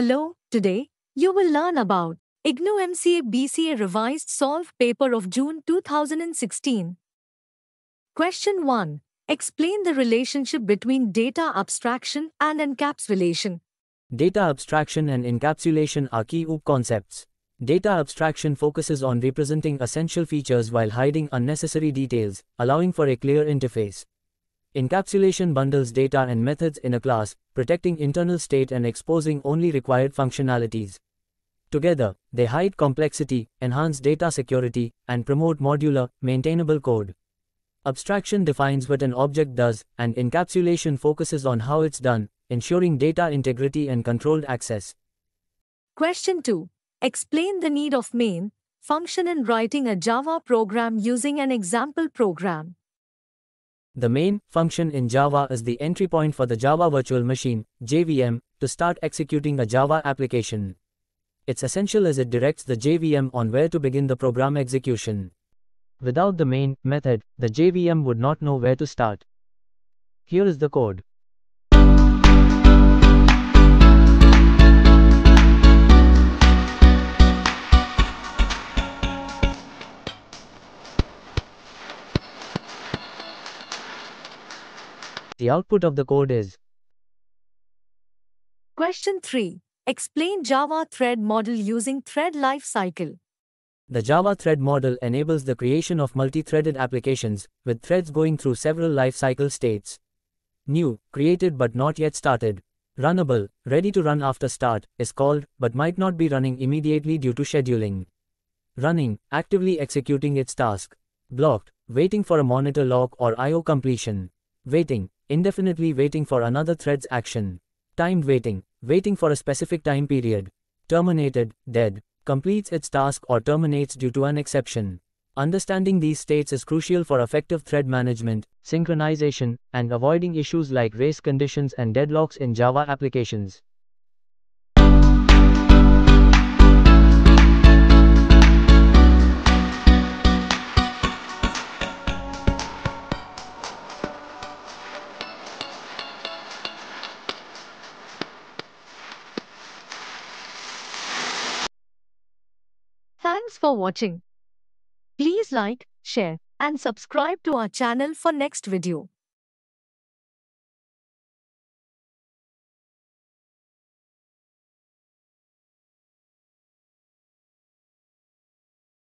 Hello, today, you will learn about IGNU MCA BCA Revised Solve Paper of June 2016. Question 1. Explain the relationship between data abstraction and encapsulation. Data abstraction and encapsulation are key OOP concepts. Data abstraction focuses on representing essential features while hiding unnecessary details, allowing for a clear interface. Encapsulation bundles data and methods in a class, protecting internal state and exposing only required functionalities. Together, they hide complexity, enhance data security, and promote modular, maintainable code. Abstraction defines what an object does, and encapsulation focuses on how it's done, ensuring data integrity and controlled access. Question 2. Explain the need of main function in writing a Java program using an example program. The main function in Java is the entry point for the Java Virtual Machine JVM, to start executing a Java application. It's essential as it directs the JVM on where to begin the program execution. Without the main method, the JVM would not know where to start. Here is the code. The output of the code is Question 3. Explain Java Thread Model using Thread Lifecycle. The Java Thread Model enables the creation of multi-threaded applications, with threads going through several lifecycle states. New, created but not yet started. Runnable, ready to run after start, is called, but might not be running immediately due to scheduling. Running, actively executing its task. Blocked, waiting for a monitor lock or I.O. completion. Waiting, indefinitely waiting for another thread's action. Timed waiting, waiting for a specific time period. Terminated, dead, completes its task or terminates due to an exception. Understanding these states is crucial for effective thread management, synchronization, and avoiding issues like race conditions and deadlocks in Java applications. Thanks for watching. Please like, share and subscribe to our channel for next video.